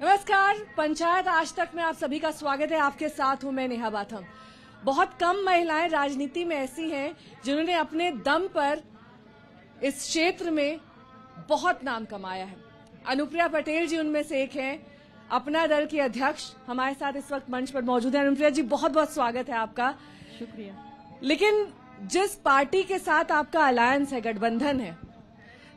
नमस्कार पंचायत आज तक में आप सभी का स्वागत है आपके साथ हूं मैं नेहा बाथम बहुत कम महिलाएं राजनीति में ऐसी हैं जिन्होंने अपने दम पर इस क्षेत्र में बहुत नाम कमाया है अनुप्रिया पटेल जी उनमें से एक हैं अपना दल की अध्यक्ष हमारे साथ इस वक्त मंच पर मौजूद है अनुप्रिया जी बहुत बहुत स्वागत है आपका शुक्रिया लेकिन जिस पार्टी के साथ आपका अलायंस है गठबंधन है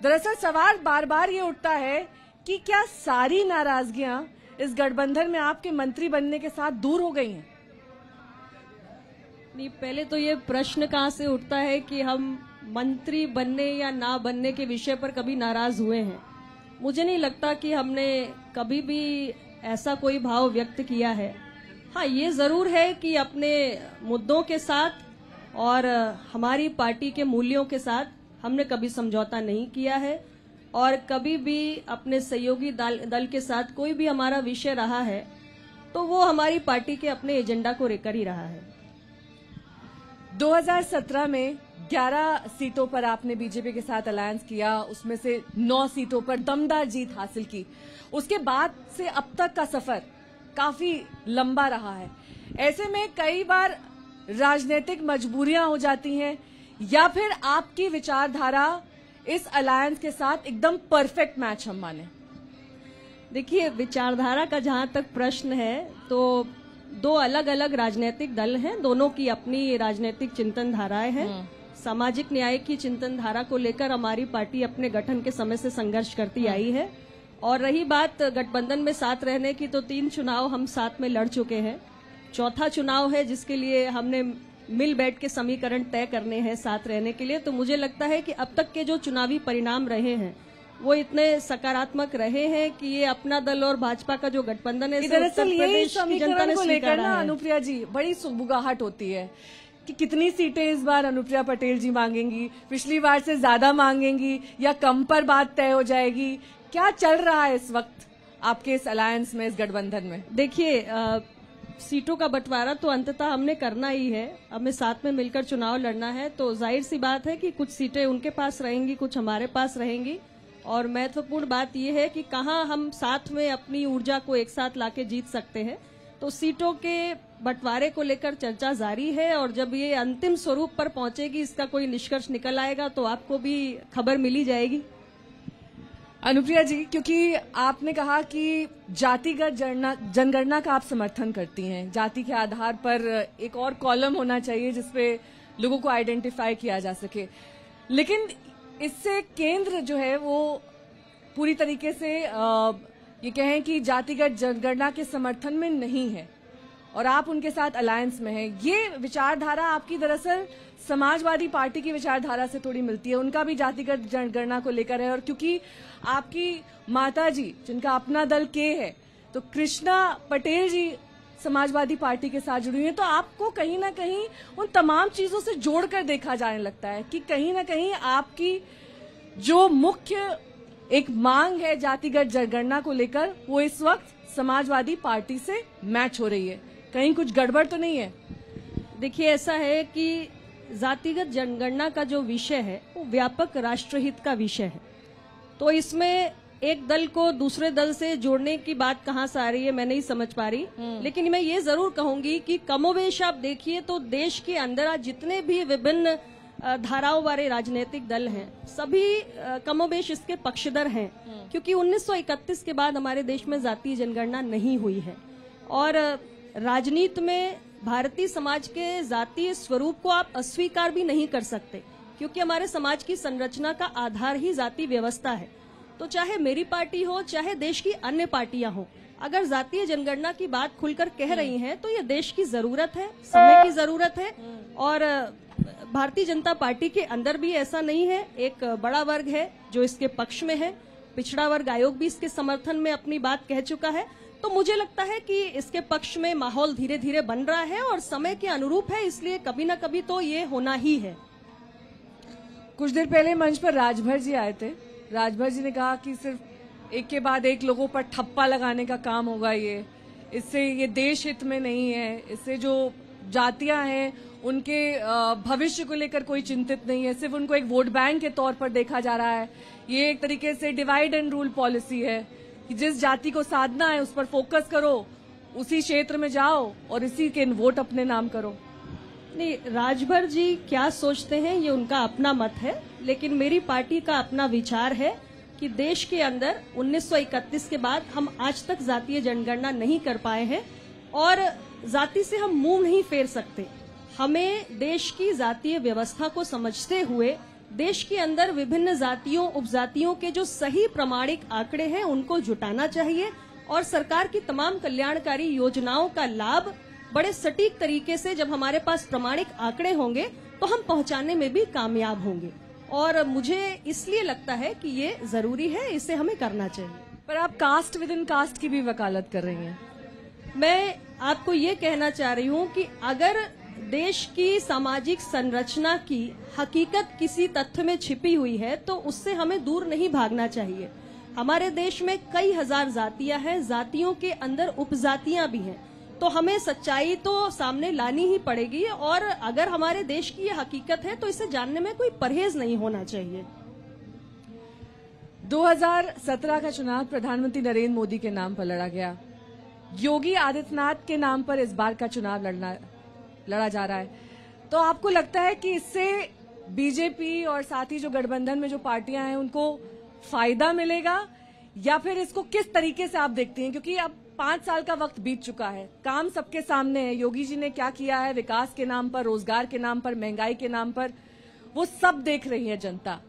दरअसल सवाल बार बार ये उठता है कि क्या सारी नाराजगियां इस गठबंधन में आपके मंत्री बनने के साथ दूर हो गई हैं नहीं पहले तो ये प्रश्न कहां से उठता है कि हम मंत्री बनने या ना बनने के विषय पर कभी नाराज हुए हैं मुझे नहीं लगता कि हमने कभी भी ऐसा कोई भाव व्यक्त किया है हाँ ये जरूर है कि अपने मुद्दों के साथ और हमारी पार्टी के मूल्यों के साथ हमने कभी समझौता नहीं किया है और कभी भी अपने सहयोगी दल, दल के साथ कोई भी हमारा विषय रहा है तो वो हमारी पार्टी के अपने एजेंडा को लेकर ही रहा है 2017 में 11 सीटों पर आपने बीजेपी के साथ अलायंस किया उसमें से 9 सीटों पर दमदार जीत हासिल की उसके बाद से अब तक का सफर काफी लंबा रहा है ऐसे में कई बार राजनीतिक मजबूरियां हो जाती हैं या फिर आपकी विचारधारा इस अलायंस के साथ एकदम परफेक्ट मैच हम माने देखिए विचारधारा का जहां तक प्रश्न है तो दो अलग अलग राजनीतिक दल हैं दोनों की अपनी राजनीतिक चिंतन धाराएं हैं हम्म। सामाजिक न्याय की चिंतन धारा को लेकर हमारी पार्टी अपने गठन के समय से संघर्ष करती हम्म। आई है और रही बात गठबंधन में साथ रहने की तो तीन चुनाव हम साथ में लड़ चुके हैं चौथा चुनाव है जिसके लिए हमने मिल बैठ के समीकरण तय करने हैं साथ रहने के लिए तो मुझे लगता है कि अब तक के जो चुनावी परिणाम रहे हैं वो इतने सकारात्मक रहे हैं कि ये अपना दल और भाजपा का जो गठबंधन है दरअसल यही जनता ने लेकर ना अनुप्रिया जी बड़ी सुबुगाहट होती है कि कितनी सीटें इस बार अनुप्रिया पटेल जी मांगेंगी पिछली बार से ज्यादा मांगेंगी या कम पर बात तय हो जाएगी क्या चल रहा है इस वक्त आपके इस अलायंस में इस गठबंधन में देखिए सीटों का बंटवारा तो अंततः हमने करना ही है हमें साथ में मिलकर चुनाव लड़ना है तो जाहिर सी बात है कि कुछ सीटें उनके पास रहेंगी कुछ हमारे पास रहेंगी और महत्वपूर्ण बात यह है कि कहाँ हम साथ में अपनी ऊर्जा को एक साथ लाके जीत सकते हैं तो सीटों के बंटवारे को लेकर चर्चा जारी है और जब ये अंतिम स्वरूप पर पहुंचेगी इसका कोई निष्कर्ष निकल आएगा तो आपको भी खबर मिली जाएगी अनुप्रिया जी क्योंकि आपने कहा कि जातिगत जनगणना का आप समर्थन करती हैं जाति के आधार पर एक और कॉलम होना चाहिए जिसपे लोगों को आइडेंटिफाई किया जा सके लेकिन इससे केंद्र जो है वो पूरी तरीके से ये कहें कि जातिगत जनगणना के समर्थन में नहीं है और आप उनके साथ अलायंस में हैं ये विचारधारा आपकी दरअसल समाजवादी पार्टी की विचारधारा से थोड़ी मिलती है उनका भी जातिगत जनगणना को लेकर है और क्योंकि आपकी माता जी जिनका अपना दल के है तो कृष्णा पटेल जी समाजवादी पार्टी के साथ जुड़ी हुई है तो आपको कहीं ना कहीं उन तमाम चीजों से जोड़कर देखा जाने लगता है कि कहीं ना कहीं आपकी जो मुख्य एक मांग है जातिगत जनगणना को लेकर वो इस वक्त समाजवादी पार्टी से मैच हो रही है कहीं कुछ गड़बड़ तो नहीं है देखिए ऐसा है कि जातिगत जनगणना का जो विषय है वो व्यापक राष्ट्रहित का विषय है तो इसमें एक दल को दूसरे दल से जोड़ने की बात कहां से आ रही है मैं नहीं समझ पा रही हम्म। लेकिन मैं ये जरूर कहूंगी कि कमोवेश आप देखिए तो देश के अंदर आज जितने भी विभिन्न धाराओं वाले राजनीतिक दल हैं सभी कमोबेश इसके पक्षधर हैं हम्म। क्योंकि 1931 के बाद हमारे देश में जातीय जनगणना नहीं हुई है और राजनीति में भारतीय समाज के जातीय स्वरूप को आप अस्वीकार भी नहीं कर सकते क्योंकि हमारे समाज की संरचना का आधार ही जाति व्यवस्था है तो चाहे मेरी पार्टी हो चाहे देश की अन्य पार्टियां हो अगर जातीय जनगणना की बात खुलकर कह रही हैं तो ये देश की जरूरत है समय की जरूरत है और भारतीय जनता पार्टी के अंदर भी ऐसा नहीं है एक बड़ा वर्ग है जो इसके पक्ष में है पिछड़ा वर्ग आयोग भी इसके समर्थन में अपनी बात कह चुका है तो मुझे लगता है कि इसके पक्ष में माहौल धीरे धीरे बन रहा है और समय के अनुरूप है इसलिए कभी ना कभी तो ये होना ही है कुछ देर पहले मंच पर राजभर जी आए थे राजभर जी ने कहा कि सिर्फ एक के बाद एक लोगों पर ठप्पा लगाने का काम होगा ये इससे ये देश हित में नहीं है इससे जो जातियां हैं उनके भविष्य को लेकर कोई चिंतित नहीं है सिर्फ उनको एक वोट बैंक के तौर पर देखा जा रहा है ये एक तरीके से डिवाइड एंड रूल पॉलिसी है कि जिस जाति को साधना है उस पर फोकस करो उसी क्षेत्र में जाओ और इसी के वोट अपने नाम करो नहीं राजभर जी क्या सोचते हैं ये उनका अपना मत है लेकिन मेरी पार्टी का अपना विचार है कि देश के अंदर 1931 के बाद हम आज तक जातीय जनगणना नहीं कर पाए हैं और जाति से हम मुंह नहीं फेर सकते हमें देश की जातीय व्यवस्था को समझते हुए देश के अंदर विभिन्न जातियों उपजातियों के जो सही प्रमाणिक आंकड़े हैं उनको जुटाना चाहिए और सरकार की तमाम कल्याणकारी योजनाओं का लाभ बड़े सटीक तरीके से जब हमारे पास प्रमाणिक आंकड़े होंगे तो हम पहुंचाने में भी कामयाब होंगे और मुझे इसलिए लगता है कि ये जरूरी है इसे हमें करना चाहिए पर आप कास्ट विद इन कास्ट की भी वकालत कर रही हैं मैं आपको ये कहना चाह रही हूँ कि अगर देश की सामाजिक संरचना की हकीकत किसी तथ्य में छिपी हुई है तो उससे हमें दूर नहीं भागना चाहिए हमारे देश में कई हजार जातियां हैं जातियों के अंदर उपजातियां भी हैं तो हमें सच्चाई तो सामने लानी ही पड़ेगी और अगर हमारे देश की ये हकीकत है तो इसे जानने में कोई परहेज नहीं होना चाहिए 2017 का चुनाव प्रधानमंत्री नरेंद्र मोदी के नाम पर लड़ा गया योगी आदित्यनाथ के नाम पर इस बार का चुनाव लड़ना लड़ा जा रहा है तो आपको लगता है कि इससे बीजेपी और साथ ही जो गठबंधन में जो पार्टियां हैं उनको फायदा मिलेगा या फिर इसको किस तरीके से आप देखती हैं क्योंकि अब पांच साल का वक्त बीत चुका है काम सबके सामने है योगी जी ने क्या किया है विकास के नाम पर रोजगार के नाम पर महंगाई के नाम पर वो सब देख रही है जनता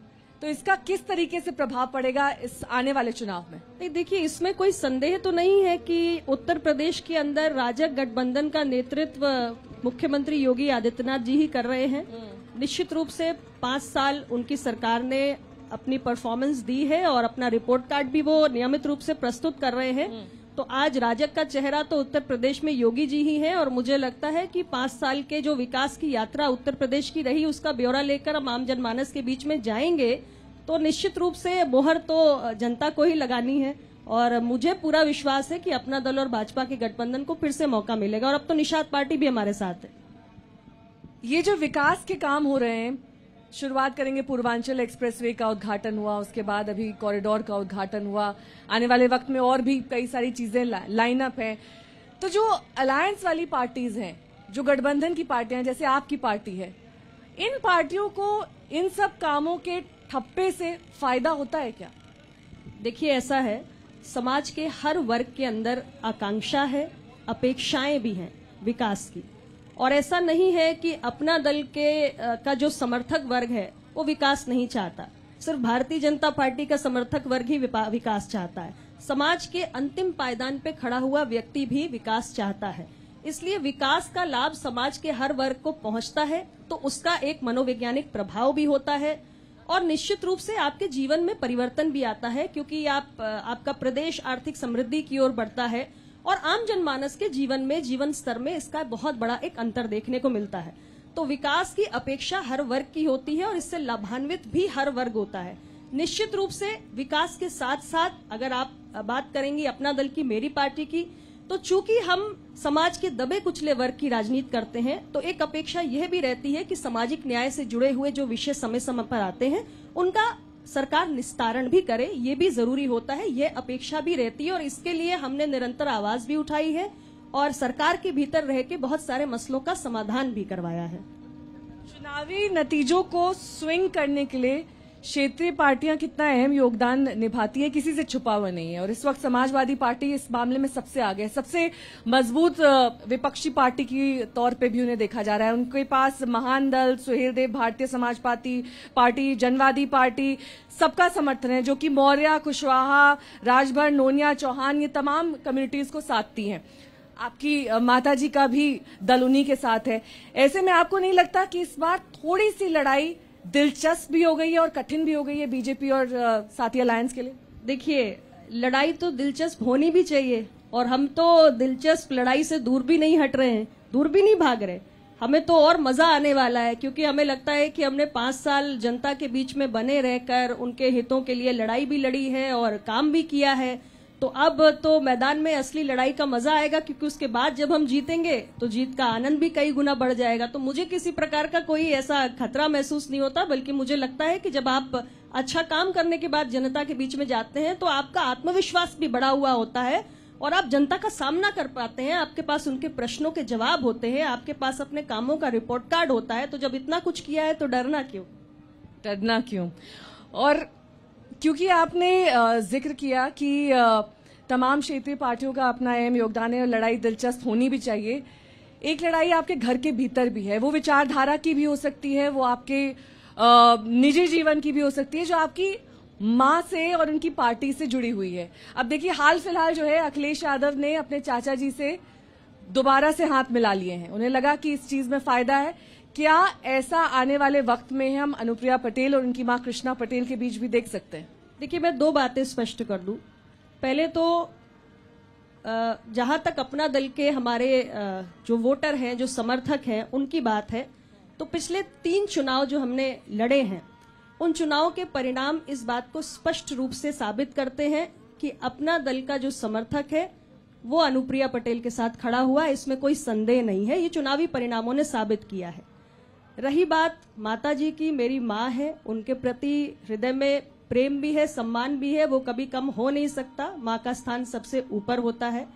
तो इसका किस तरीके से प्रभाव पड़ेगा इस आने वाले चुनाव में नहीं देखिए इसमें कोई संदेह तो नहीं है कि उत्तर प्रदेश के अंदर राजग गठबंधन का नेतृत्व मुख्यमंत्री योगी आदित्यनाथ जी ही कर रहे हैं निश्चित रूप से पांच साल उनकी सरकार ने अपनी परफॉर्मेंस दी है और अपना रिपोर्ट कार्ड भी वो नियमित रूप से प्रस्तुत कर रहे हैं तो आज राजक का चेहरा तो उत्तर प्रदेश में योगी जी ही हैं और मुझे लगता है कि पांच साल के जो विकास की यात्रा उत्तर प्रदेश की रही उसका ब्यौरा लेकर हम आम जनमानस के बीच में जाएंगे तो निश्चित रूप से मोहर तो जनता को ही लगानी है और मुझे पूरा विश्वास है कि अपना दल और भाजपा के गठबंधन को फिर से मौका मिलेगा और अब तो निषाद पार्टी भी हमारे साथ है ये जो विकास के काम हो रहे हैं शुरुआत करेंगे पूर्वांचल एक्सप्रेसवे का उद्घाटन हुआ उसके बाद अभी कॉरिडोर का उद्घाटन हुआ आने वाले वक्त में और भी कई सारी चीजें ला, लाइनअप है तो जो अलायंस वाली पार्टीज हैं जो गठबंधन की पार्टियां जैसे आपकी पार्टी है इन पार्टियों को इन सब कामों के ठप्पे से फायदा होता है क्या देखिए ऐसा है समाज के हर वर्ग के अंदर आकांक्षा है अपेक्षाएं भी हैं विकास की और ऐसा नहीं है कि अपना दल के का जो समर्थक वर्ग है वो विकास नहीं चाहता सिर्फ भारतीय जनता पार्टी का समर्थक वर्ग ही विकास चाहता है समाज के अंतिम पायदान पे खड़ा हुआ व्यक्ति भी विकास चाहता है इसलिए विकास का लाभ समाज के हर वर्ग को पहुंचता है तो उसका एक मनोवैज्ञानिक प्रभाव भी होता है और निश्चित रूप से आपके जीवन में परिवर्तन भी आता है क्योंकि आप आपका प्रदेश आर्थिक समृद्धि की ओर बढ़ता है और आम जनमानस के जीवन में जीवन स्तर में इसका बहुत बड़ा एक अंतर देखने को मिलता है तो विकास की अपेक्षा हर वर्ग की होती है और इससे लाभान्वित भी हर वर्ग होता है निश्चित रूप से विकास के साथ साथ अगर आप बात करेंगी अपना दल की मेरी पार्टी की तो चूंकि हम समाज के दबे कुचले वर्ग की राजनीति करते हैं तो एक अपेक्षा यह भी रहती है कि सामाजिक न्याय से जुड़े हुए जो विषय समय समय पर आते हैं उनका सरकार निस्तारण भी करे ये भी जरूरी होता है ये अपेक्षा भी रहती है और इसके लिए हमने निरंतर आवाज भी उठाई है और सरकार के भीतर रह के बहुत सारे मसलों का समाधान भी करवाया है चुनावी नतीजों को स्विंग करने के लिए क्षेत्रीय पार्टियां कितना अहम योगदान निभाती है किसी से छुपा हुआ नहीं है और इस वक्त समाजवादी पार्टी इस मामले में सबसे आगे है सबसे मजबूत विपक्षी पार्टी की तौर पे भी उन्हें देखा जा रहा है उनके पास महान दल सुहेलदेव भारतीय समाज पार्टी पार्टी जनवादी पार्टी सबका समर्थन है जो कि मौर्य कुशवाहा राजभर नोनिया चौहान ये तमाम कम्युनिटीज को साधती हैं आपकी माता जी का भी दल उन्हीं के साथ है ऐसे में आपको नहीं लगता कि इस बार थोड़ी सी लड़ाई दिलचस्प भी हो गई है और कठिन भी हो गई है बीजेपी और साथी अलायंस के लिए देखिए लड़ाई तो दिलचस्प होनी भी चाहिए और हम तो दिलचस्प लड़ाई से दूर भी नहीं हट रहे हैं दूर भी नहीं भाग रहे हमें तो और मजा आने वाला है क्योंकि हमें लगता है कि हमने पांच साल जनता के बीच में बने रहकर उनके हितों के लिए लड़ाई भी लड़ी है और काम भी किया है तो अब तो मैदान में असली लड़ाई का मजा आएगा क्योंकि उसके बाद जब हम जीतेंगे तो जीत का आनंद भी कई गुना बढ़ जाएगा तो मुझे किसी प्रकार का कोई ऐसा खतरा महसूस नहीं होता बल्कि मुझे लगता है कि जब आप अच्छा काम करने के बाद जनता के बीच में जाते हैं तो आपका आत्मविश्वास भी बढ़ा हुआ होता है और आप जनता का सामना कर पाते हैं आपके पास उनके प्रश्नों के जवाब होते हैं आपके पास अपने कामों का रिपोर्ट कार्ड होता है तो जब इतना कुछ किया है तो डरना क्यों डरना क्यों और क्योंकि आपने जिक्र किया कि तमाम क्षेत्रीय पार्टियों का अपना अहम योगदान है और लड़ाई दिलचस्प होनी भी चाहिए एक लड़ाई आपके घर के भीतर भी है वो विचारधारा की भी हो सकती है वो आपके निजी जीवन की भी हो सकती है जो आपकी माँ से और उनकी पार्टी से जुड़ी हुई है अब देखिए हाल फिलहाल जो है अखिलेश यादव ने अपने चाचा जी से दोबारा से हाथ मिला लिए हैं उन्हें लगा कि इस चीज में फायदा है क्या ऐसा आने वाले वक्त में हम अनुप्रिया पटेल और उनकी मां कृष्णा पटेल के बीच भी देख सकते हैं देखिए मैं दो बातें स्पष्ट कर दूं पहले तो जहां तक अपना दल के हमारे जो वोटर हैं जो समर्थक हैं उनकी बात है तो पिछले तीन चुनाव जो हमने लड़े हैं उन चुनाव के परिणाम इस बात को स्पष्ट रूप से साबित करते हैं कि अपना दल का जो समर्थक है वो अनुप्रिया पटेल के साथ खड़ा हुआ इसमें कोई संदेह नहीं है ये चुनावी परिणामों ने साबित किया है रही बात माता जी की मेरी माँ है उनके प्रति हृदय में प्रेम भी है सम्मान भी है वो कभी कम हो नहीं सकता माँ का स्थान सबसे ऊपर होता है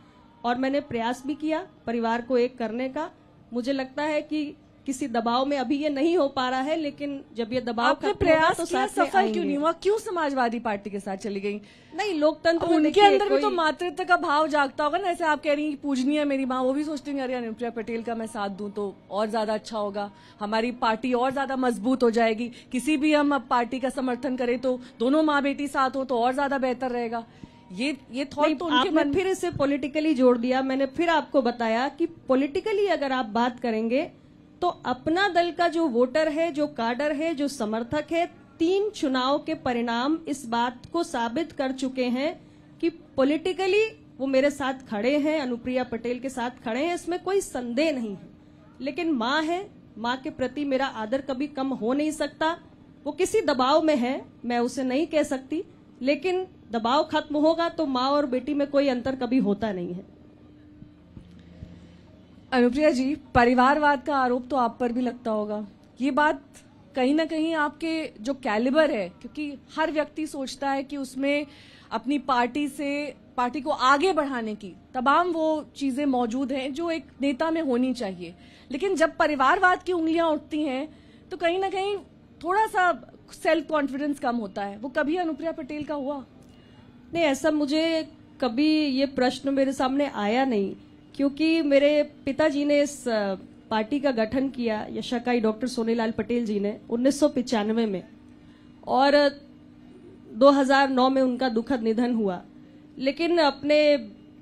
और मैंने प्रयास भी किया परिवार को एक करने का मुझे लगता है कि किसी दबाव में अभी ये नहीं हो पा रहा है लेकिन जब ये दबाव का प्रयास तो किया सफल क्यों नहीं हुआ क्यों समाजवादी पार्टी के साथ चली गई नहीं लोकतंत्र उनके अंदर भी तो मातृत्व का भाव जागता होगा ना ऐसे आप कह रही हैं पूजनी है मेरी माँ वो भी सोचती हैं अरे अनुप्रिया पटेल का मैं साथ दूं तो और ज्यादा अच्छा होगा हमारी पार्टी और ज्यादा मजबूत हो जाएगी किसी भी हम अब पार्टी का समर्थन करें तो दोनों माँ बेटी साथ हो तो और ज्यादा बेहतर रहेगा ये ये थॉट तो उनके मन फिर इसे पॉलिटिकली जोड़ दिया मैंने फिर आपको बताया कि पॉलिटिकली अगर आप बात करेंगे तो अपना दल का जो वोटर है जो काडर है जो समर्थक है तीन चुनाव के परिणाम इस बात को साबित कर चुके हैं कि पॉलिटिकली वो मेरे साथ खड़े हैं अनुप्रिया पटेल के साथ खड़े हैं इसमें कोई संदेह नहीं है लेकिन माँ है माँ के प्रति मेरा आदर कभी कम हो नहीं सकता वो किसी दबाव में है मैं उसे नहीं कह सकती लेकिन दबाव खत्म होगा तो माँ और बेटी में कोई अंतर कभी होता नहीं है अनुप्रिया जी परिवारवाद का आरोप तो आप पर भी लगता होगा ये बात कहीं ना कहीं आपके जो कैलिबर है क्योंकि हर व्यक्ति सोचता है कि उसमें अपनी पार्टी से पार्टी को आगे बढ़ाने की तमाम वो चीजें मौजूद हैं जो एक नेता में होनी चाहिए लेकिन जब परिवारवाद की उंगलियां उठती हैं तो कहीं ना कहीं थोड़ा सा सेल्फ कॉन्फिडेंस कम होता है वो कभी अनुप्रिया पटेल का हुआ नहीं ऐसा मुझे कभी ये प्रश्न मेरे सामने आया नहीं क्योंकि मेरे पिताजी ने इस पार्टी का गठन किया यशाकाई डॉक्टर सोनीलाल पटेल जी ने उन्नीस में और 2009 में उनका दुखद निधन हुआ लेकिन अपने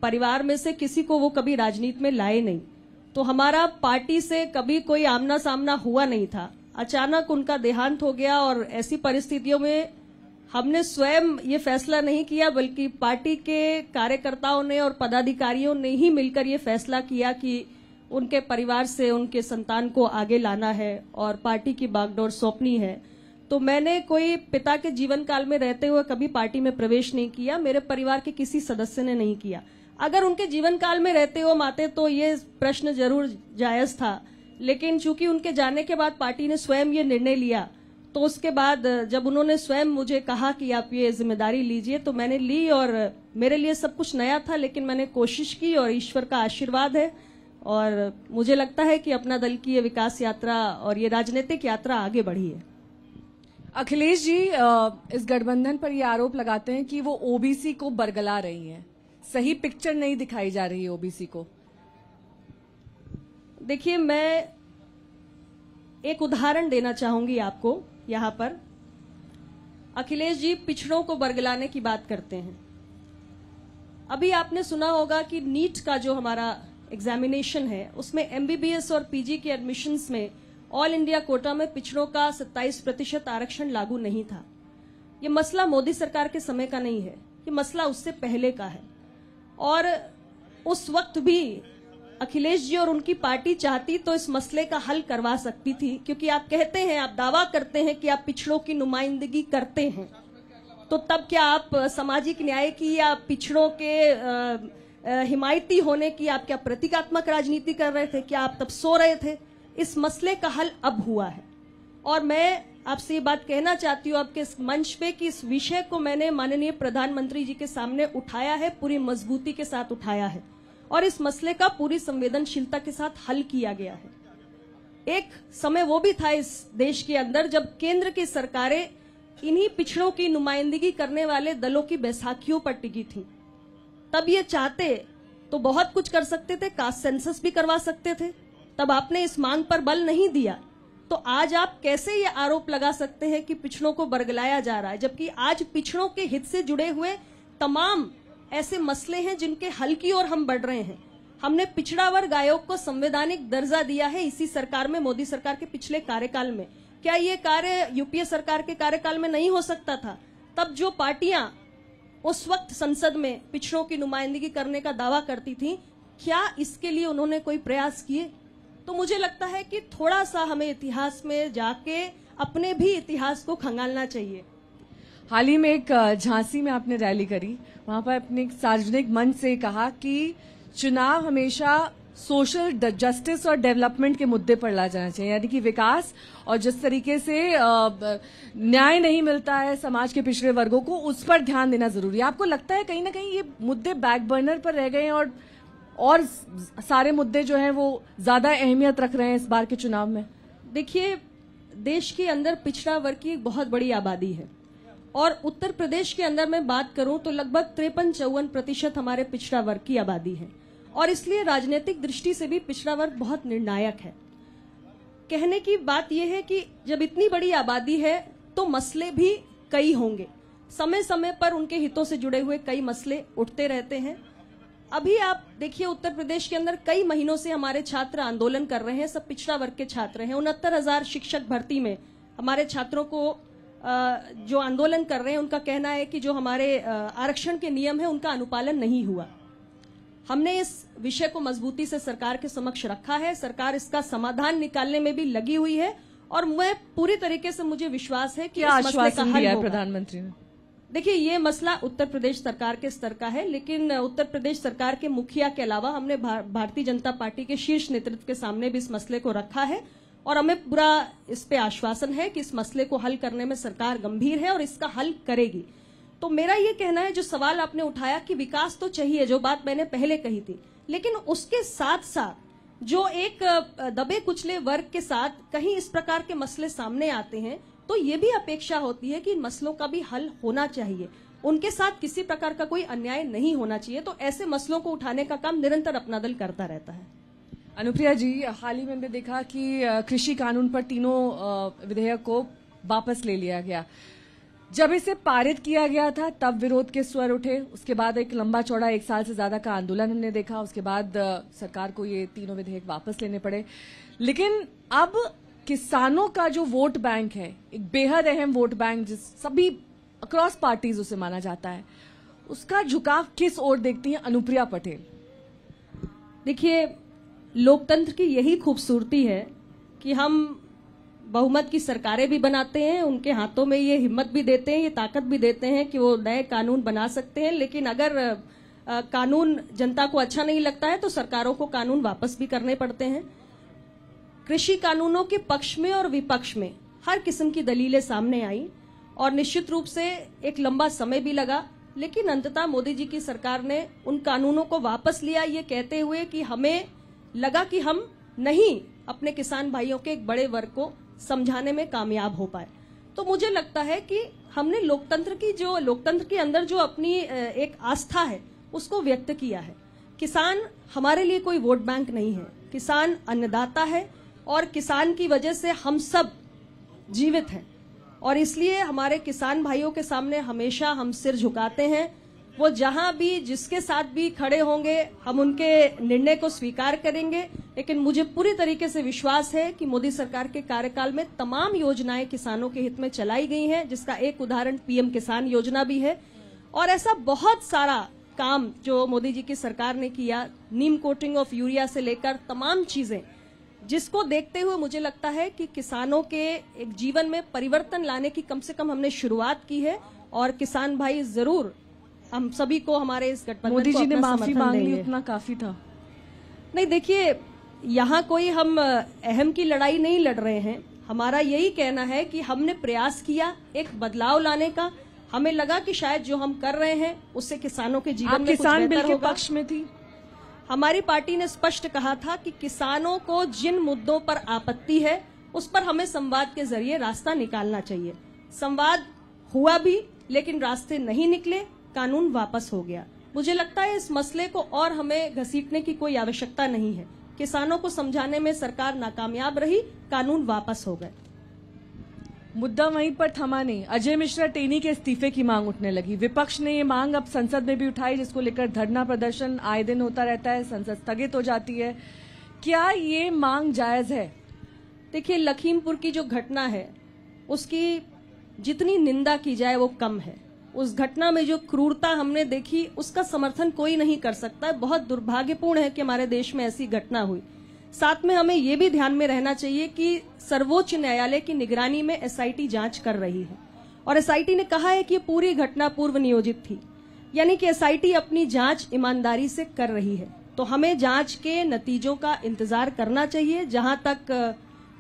परिवार में से किसी को वो कभी राजनीति में लाए नहीं तो हमारा पार्टी से कभी कोई आमना सामना हुआ नहीं था अचानक उनका देहांत हो गया और ऐसी परिस्थितियों में हमने स्वयं ये फैसला नहीं किया बल्कि पार्टी के कार्यकर्ताओं ने और पदाधिकारियों ने ही मिलकर ये फैसला किया कि उनके परिवार से उनके संतान को आगे लाना है और पार्टी की बागडोर सौंपनी है तो मैंने कोई पिता के जीवन काल में रहते हुए कभी पार्टी में प्रवेश नहीं किया मेरे परिवार के किसी सदस्य ने नहीं किया अगर उनके जीवन काल में रहते हुए माते तो ये प्रश्न जरूर जायज था लेकिन चूंकि उनके जाने के बाद पार्टी ने स्वयं ये निर्णय लिया तो उसके बाद जब उन्होंने स्वयं मुझे कहा कि आप ये जिम्मेदारी लीजिए तो मैंने ली और मेरे लिए सब कुछ नया था लेकिन मैंने कोशिश की और ईश्वर का आशीर्वाद है और मुझे लगता है कि अपना दल की ये विकास यात्रा और ये राजनीतिक यात्रा आगे बढ़ी है अखिलेश जी इस गठबंधन पर ये आरोप लगाते हैं कि वो ओबीसी को बरगला रही हैं सही पिक्चर नहीं दिखाई जा रही है ओबीसी को देखिए मैं एक उदाहरण देना चाहूंगी आपको यहाँ पर अखिलेश जी पिछड़ों को बरगलाने की बात करते हैं अभी आपने सुना होगा कि नीट का जो हमारा एग्जामिनेशन है उसमें एमबीबीएस और पीजी के एडमिशन्स में ऑल इंडिया कोटा में पिछड़ों का 27 प्रतिशत आरक्षण लागू नहीं था ये मसला मोदी सरकार के समय का नहीं है ये मसला उससे पहले का है और उस वक्त भी अखिलेश जी और उनकी पार्टी चाहती तो इस मसले का हल करवा सकती थी क्योंकि आप कहते हैं आप दावा करते हैं कि आप पिछड़ों की नुमाइंदगी करते हैं तो तब क्या आप सामाजिक न्याय की या पिछड़ों के हिमायती होने की आप क्या प्रतीकात्मक राजनीति कर रहे थे क्या आप तब सो रहे थे इस मसले का हल अब हुआ है और मैं आपसे ये बात कहना चाहती हूँ आपके इस मंच पे कि इस विषय को मैंने माननीय प्रधानमंत्री जी के सामने उठाया है पूरी मजबूती के साथ उठाया है और इस मसले का पूरी संवेदनशीलता के साथ हल किया गया है एक समय वो भी था इस देश के अंदर जब केंद्र की सरकारें इन्हीं पिछड़ों की नुमाइंदगी करने वाले दलों की बैसाखियों पर टिकी थी तब ये चाहते तो बहुत कुछ कर सकते थे कास्ट सेंसस भी करवा सकते थे तब आपने इस मांग पर बल नहीं दिया तो आज आप कैसे ये आरोप लगा सकते हैं कि पिछड़ों को बरगलाया जा रहा है जबकि आज पिछड़ों के हित से जुड़े हुए तमाम ऐसे मसले हैं जिनके हल की ओर हम बढ़ रहे हैं हमने पिछड़ा वर्ग आयोग को संवैधानिक दर्जा दिया है इसी सरकार में मोदी सरकार के पिछले कार्यकाल में क्या ये कार्य यूपीए सरकार के कार्यकाल में नहीं हो सकता था तब जो पार्टियां उस वक्त संसद में पिछड़ों की नुमाइंदगी करने का दावा करती थी क्या इसके लिए उन्होंने कोई प्रयास किए तो मुझे लगता है कि थोड़ा सा हमें इतिहास में जाके अपने भी इतिहास को खंगालना चाहिए हाल ही में एक झांसी में आपने रैली करी वहां पर अपने सार्वजनिक मंच से कहा कि चुनाव हमेशा सोशल जस्टिस और डेवलपमेंट के मुद्दे पर ला जाना चाहिए यानी कि विकास और जिस तरीके से न्याय नहीं मिलता है समाज के पिछड़े वर्गों को उस पर ध्यान देना जरूरी है आपको लगता है कहीं ना कहीं ये मुद्दे बैक बर्नर पर रह गए और और सारे मुद्दे जो हैं वो ज्यादा अहमियत रख रहे हैं इस बार के चुनाव में देखिए देश के अंदर पिछड़ा वर्ग की एक बहुत बड़ी आबादी है और उत्तर प्रदेश के अंदर मैं बात करूं तो लगभग तिरपन चौवन प्रतिशत हमारे पिछड़ा वर्ग की आबादी है और इसलिए राजनीतिक दृष्टि से भी पिछड़ा वर्ग बहुत निर्णायक है कहने की बात यह है कि जब इतनी बड़ी आबादी है तो मसले भी कई होंगे समय समय पर उनके हितों से जुड़े हुए कई मसले उठते रहते हैं अभी आप देखिए उत्तर प्रदेश के अंदर कई महीनों से हमारे छात्र आंदोलन कर रहे हैं सब पिछड़ा वर्ग के छात्र हैं उनहत्तर हजार शिक्षक भर्ती में हमारे छात्रों को जो आंदोलन कर रहे हैं उनका कहना है कि जो हमारे आरक्षण के नियम है उनका अनुपालन नहीं हुआ हमने इस विषय को मजबूती से सरकार के समक्ष रखा है सरकार इसका समाधान निकालने में भी लगी हुई है और मैं पूरी तरीके से मुझे विश्वास है कि आश्वासन दिया प्रधानमंत्री ने देखिए ये मसला उत्तर प्रदेश सरकार के स्तर का है लेकिन उत्तर प्रदेश सरकार के मुखिया के अलावा हमने भारतीय जनता पार्टी के शीर्ष नेतृत्व के सामने भी इस मसले को रखा है और हमें पूरा इस पे आश्वासन है कि इस मसले को हल करने में सरकार गंभीर है और इसका हल करेगी तो मेरा ये कहना है जो सवाल आपने उठाया कि विकास तो चाहिए जो बात मैंने पहले कही थी लेकिन उसके साथ साथ जो एक दबे कुचले वर्ग के साथ कहीं इस प्रकार के मसले सामने आते हैं तो ये भी अपेक्षा होती है कि इन मसलों का भी हल होना चाहिए उनके साथ किसी प्रकार का कोई अन्याय नहीं होना चाहिए तो ऐसे मसलों को उठाने का काम निरंतर अपना दल करता रहता है अनुप्रिया जी हाल ही में हमने देखा कि कृषि कानून पर तीनों विधेयक को वापस ले लिया गया जब इसे पारित किया गया था तब विरोध के स्वर उठे उसके बाद एक लंबा चौड़ा एक साल से ज्यादा का आंदोलन हमने देखा उसके बाद सरकार को ये तीनों विधेयक वापस लेने पड़े लेकिन अब किसानों का जो वोट बैंक है एक बेहद अहम वोट बैंक जिस सभी अक्रॉस पार्टीज उसे माना जाता है उसका झुकाव किस ओर देखती है अनुप्रिया पटेल देखिए लोकतंत्र की यही खूबसूरती है कि हम बहुमत की सरकारें भी बनाते हैं उनके हाथों में ये हिम्मत भी देते हैं ये ताकत भी देते हैं कि वो नए कानून बना सकते हैं लेकिन अगर आ, कानून जनता को अच्छा नहीं लगता है तो सरकारों को कानून वापस भी करने पड़ते हैं कृषि कानूनों के पक्ष में और विपक्ष में हर किस्म की दलीलें सामने आई और निश्चित रूप से एक लंबा समय भी लगा लेकिन अंततः मोदी जी की सरकार ने उन कानूनों को वापस लिया ये कहते हुए कि हमें लगा कि हम नहीं अपने किसान भाइयों के एक बड़े वर्ग को समझाने में कामयाब हो पाए तो मुझे लगता है कि हमने लोकतंत्र की जो लोकतंत्र के अंदर जो अपनी एक आस्था है उसको व्यक्त किया है किसान हमारे लिए कोई वोट बैंक नहीं है किसान अन्नदाता है और किसान की वजह से हम सब जीवित हैं और इसलिए हमारे किसान भाइयों के सामने हमेशा हम सिर झुकाते हैं वो जहां भी जिसके साथ भी खड़े होंगे हम उनके निर्णय को स्वीकार करेंगे लेकिन मुझे पूरी तरीके से विश्वास है कि मोदी सरकार के कार्यकाल में तमाम योजनाएं किसानों के हित में चलाई गई हैं जिसका एक उदाहरण पीएम किसान योजना भी है और ऐसा बहुत सारा काम जो मोदी जी की सरकार ने किया नीम कोटिंग ऑफ यूरिया से लेकर तमाम चीजें जिसको देखते हुए मुझे लगता है कि किसानों के एक जीवन में परिवर्तन लाने की कम से कम हमने शुरुआत की है और किसान भाई जरूर हम सभी को हमारे इस गठबंधन मोदी जी ने माफी मांग ली उतना काफी था नहीं देखिए यहाँ कोई हम अहम की लड़ाई नहीं लड़ रहे हैं हमारा यही कहना है कि हमने प्रयास किया एक बदलाव लाने का हमें लगा कि शायद जो हम कर रहे हैं उससे किसानों के जीवन में किसान बिल के पक्ष में थी हमारी पार्टी ने स्पष्ट कहा था कि किसानों को जिन मुद्दों पर आपत्ति है उस पर हमें संवाद के जरिए रास्ता निकालना चाहिए संवाद हुआ भी लेकिन रास्ते नहीं निकले कानून वापस हो गया मुझे लगता है इस मसले को और हमें घसीटने की कोई आवश्यकता नहीं है किसानों को समझाने में सरकार नाकामयाब रही कानून वापस हो गए मुद्दा वहीं पर थमा नहीं अजय मिश्रा टेनी के इस्तीफे की मांग उठने लगी विपक्ष ने ये मांग अब संसद में भी उठाई जिसको लेकर धरना प्रदर्शन आए दिन होता रहता है संसद स्थगित हो जाती है क्या ये मांग जायज है देखिए लखीमपुर की जो घटना है उसकी जितनी निंदा की जाए वो कम है उस घटना में जो क्रूरता हमने देखी उसका समर्थन कोई नहीं कर सकता बहुत दुर्भाग्यपूर्ण है कि हमारे देश में ऐसी घटना हुई साथ में हमें ये भी ध्यान में रहना चाहिए कि सर्वोच्च न्यायालय की निगरानी में एसआईटी जांच कर रही है और एसआईटी ने कहा है कि पूरी घटना पूर्व नियोजित थी यानी कि एसआईटी अपनी जांच ईमानदारी से कर रही है तो हमें जांच के नतीजों का इंतजार करना चाहिए जहां तक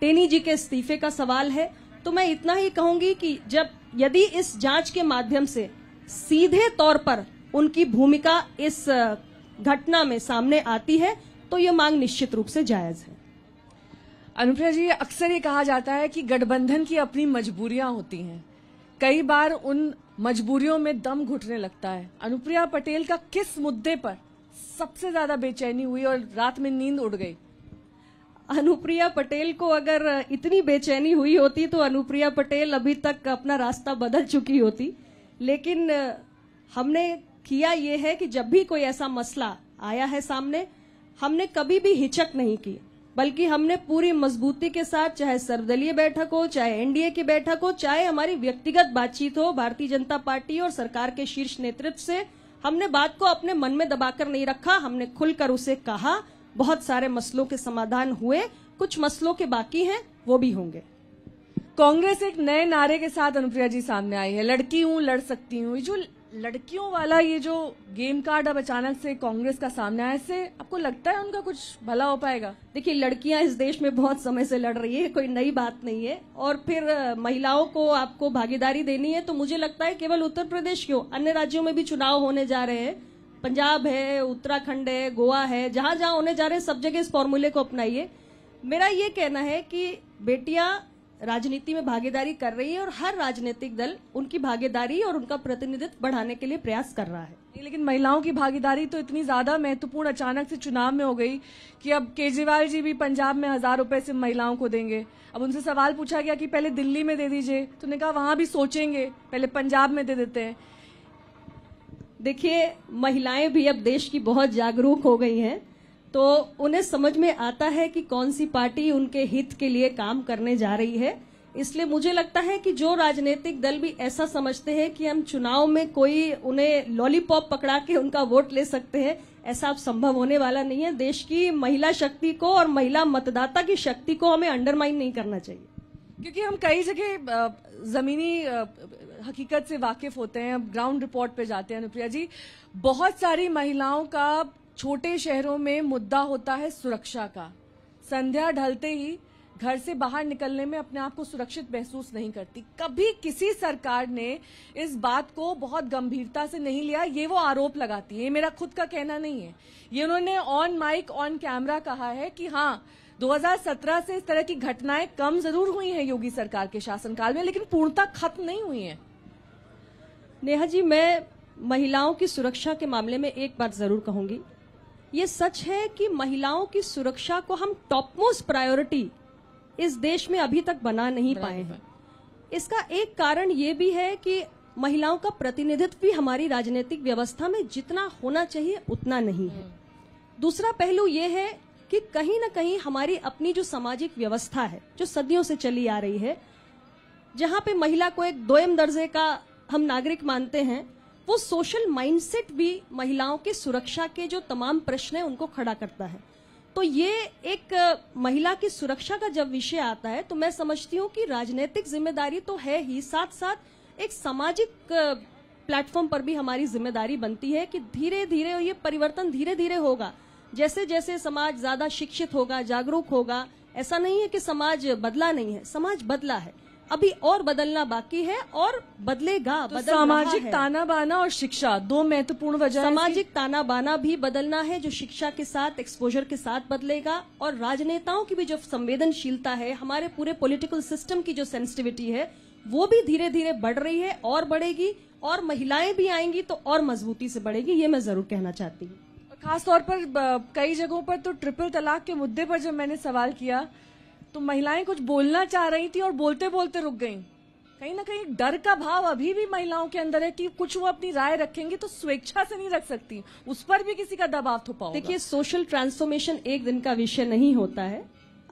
टेनी जी के इस्तीफे का सवाल है तो मैं इतना ही कहूंगी कि जब यदि इस जांच के माध्यम से सीधे तौर पर उनकी भूमिका इस घटना में सामने आती है तो ये मांग निश्चित रूप से जायज है अनुप्रिया जी अक्सर ये कहा जाता है कि गठबंधन की अपनी मजबूरियां होती हैं कई बार उन मजबूरियों में दम घुटने लगता है अनुप्रिया पटेल का किस मुद्दे पर सबसे ज्यादा बेचैनी हुई और रात में नींद उड़ गई अनुप्रिया पटेल को अगर इतनी बेचैनी हुई होती तो अनुप्रिया पटेल अभी तक अपना रास्ता बदल चुकी होती लेकिन हमने किया ये है कि जब भी कोई ऐसा मसला आया है सामने हमने कभी भी हिचक नहीं की बल्कि हमने पूरी मजबूती के साथ चाहे सर्वदलीय बैठक हो चाहे एनडीए की बैठक हो चाहे हमारी व्यक्तिगत बातचीत हो भारतीय जनता पार्टी और सरकार के शीर्ष नेतृत्व से हमने बात को अपने मन में दबाकर नहीं रखा हमने खुलकर उसे कहा बहुत सारे मसलों के समाधान हुए कुछ मसलों के बाकी हैं वो भी होंगे कांग्रेस एक नए नारे के साथ अनुप्रिया जी सामने आई है लड़की हूं लड़ सकती हूं जो लड़कियों वाला ये जो गेम कार्ड अब अचानक से कांग्रेस का सामने आया से आपको लगता है उनका कुछ भला हो पाएगा देखिए लड़कियां इस देश में बहुत समय से लड़ रही है कोई नई बात नहीं है और फिर महिलाओं को आपको भागीदारी देनी है तो मुझे लगता है केवल उत्तर प्रदेश क्यों अन्य राज्यों में भी चुनाव होने जा रहे हैं पंजाब है उत्तराखंड है गोवा है जहां जहां होने जा रहे सब जगह इस फॉर्मूले को अपनाइए मेरा ये कहना है कि बेटियां राजनीति में भागीदारी कर रही है और हर राजनीतिक दल उनकी भागीदारी और उनका प्रतिनिधित्व बढ़ाने के लिए प्रयास कर रहा है लेकिन महिलाओं की भागीदारी तो इतनी ज्यादा महत्वपूर्ण अचानक से चुनाव में हो गई कि अब केजरीवाल जी भी पंजाब में हजार रुपए से महिलाओं को देंगे अब उनसे सवाल पूछा गया कि पहले दिल्ली में दे दीजिए तो उन्होंने कहा वहां भी सोचेंगे पहले पंजाब में दे देते हैं देखिए महिलाएं भी अब देश की बहुत जागरूक हो गई हैं तो उन्हें समझ में आता है कि कौन सी पार्टी उनके हित के लिए काम करने जा रही है इसलिए मुझे लगता है कि जो राजनीतिक दल भी ऐसा समझते हैं कि हम चुनाव में कोई उन्हें लॉलीपॉप पकड़ा के उनका वोट ले सकते हैं ऐसा अब संभव होने वाला नहीं है देश की महिला शक्ति को और महिला मतदाता की शक्ति को हमें अंडरमाइन नहीं करना चाहिए क्योंकि हम कई जगह जमीनी हकीकत से वाकिफ होते हैं अब ग्राउंड रिपोर्ट पे जाते हैं अनुप्रिया जी बहुत सारी महिलाओं का छोटे शहरों में मुद्दा होता है सुरक्षा का संध्या ढलते ही घर से बाहर निकलने में अपने आप को सुरक्षित महसूस नहीं करती कभी किसी सरकार ने इस बात को बहुत गंभीरता से नहीं लिया ये वो आरोप लगाती है ये मेरा खुद का कहना नहीं है ये उन्होंने ऑन माइक ऑन कैमरा कहा है कि हाँ 2017 से इस तरह की घटनाएं कम जरूर हुई हैं योगी सरकार के शासनकाल में लेकिन पूर्णता खत्म नहीं हुई है नेहा जी मैं महिलाओं की सुरक्षा के मामले में एक बात जरूर कहूंगी ये सच है कि महिलाओं की सुरक्षा को हम टॉप मोस्ट प्रायोरिटी इस देश में अभी तक बना नहीं पाए हैं इसका एक कारण ये भी है कि महिलाओं का प्रतिनिधित्व भी हमारी राजनीतिक व्यवस्था में जितना होना चाहिए उतना नहीं है दूसरा पहलू ये है कि कहीं ना कहीं हमारी अपनी जो सामाजिक व्यवस्था है जो सदियों से चली आ रही है जहां पे महिला को एक दोयम दर्जे का हम नागरिक मानते हैं वो सोशल माइंडसेट भी महिलाओं के सुरक्षा के जो तमाम प्रश्न है उनको खड़ा करता है तो ये एक महिला की सुरक्षा का जब विषय आता है तो मैं समझती हूँ कि राजनीतिक जिम्मेदारी तो है ही साथ साथ एक सामाजिक प्लेटफॉर्म पर भी हमारी जिम्मेदारी बनती है कि धीरे धीरे ये परिवर्तन धीरे धीरे होगा जैसे जैसे समाज ज्यादा शिक्षित होगा जागरूक होगा ऐसा नहीं है कि समाज बदला नहीं है समाज बदला है अभी और बदलना बाकी है और बदलेगा तो बदल सामाजिक ताना बाना और शिक्षा दो महत्वपूर्ण वजह सामाजिक ताना बाना भी बदलना है जो शिक्षा के साथ एक्सपोजर के साथ बदलेगा और राजनेताओं की भी जो संवेदनशीलता है हमारे पूरे पॉलिटिकल सिस्टम की जो सेंसिटिविटी है वो भी धीरे धीरे बढ़ रही है और बढ़ेगी और महिलाएं भी आएंगी तो और मजबूती से बढ़ेगी ये मैं जरूर कहना चाहती हूँ खासतौर पर कई जगहों पर तो ट्रिपल तलाक के मुद्दे पर जब मैंने सवाल किया तो महिलाएं कुछ बोलना चाह रही थी और बोलते बोलते रुक गई कहीं ना कहीं डर का भाव अभी भी महिलाओं के अंदर है कि कुछ वो अपनी राय रखेंगी तो स्वेच्छा से नहीं रख सकती उस पर भी किसी का दबाव थोपा देखिए सोशल ट्रांसफॉर्मेशन एक दिन का विषय नहीं होता है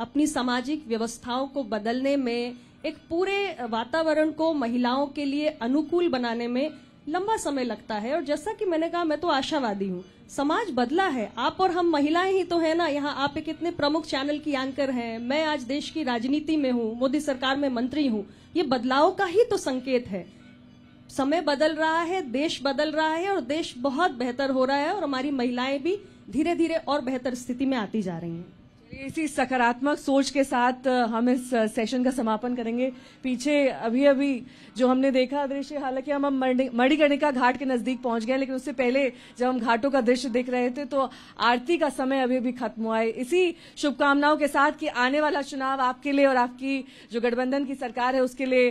अपनी सामाजिक व्यवस्थाओं को बदलने में एक पूरे वातावरण को महिलाओं के लिए अनुकूल बनाने में लंबा समय लगता है और जैसा कि मैंने कहा मैं तो आशावादी हूँ समाज बदला है आप और हम महिलाएं ही तो है ना यहाँ आप एक इतने प्रमुख चैनल की एंकर हैं मैं आज देश की राजनीति में हूँ मोदी सरकार में मंत्री हूँ ये बदलाव का ही तो संकेत है समय बदल रहा है देश बदल रहा है और देश बहुत बेहतर हो रहा है और हमारी महिलाएं भी धीरे धीरे और बेहतर स्थिति में आती जा रही हैं इसी सकारात्मक सोच के साथ हम इस सेशन का समापन करेंगे पीछे अभी अभी जो हमने देखा दृश्य हालांकि हम मणिकर्णिका घाट के नजदीक पहुंच गए लेकिन उससे पहले जब हम घाटों का दृश्य देख रहे थे तो आरती का समय अभी अभी खत्म हुआ है इसी शुभकामनाओं के साथ कि आने वाला चुनाव आपके लिए और आपकी जो गठबंधन की सरकार है उसके लिए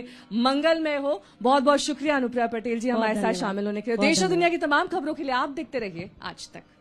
मंगलमय हो बहुत बहुत शुक्रिया अनुप्रिया पटेल जी हमारे साथ शामिल होने के लिए देश और दुनिया की तमाम खबरों के लिए आप देखते रहिए आज तक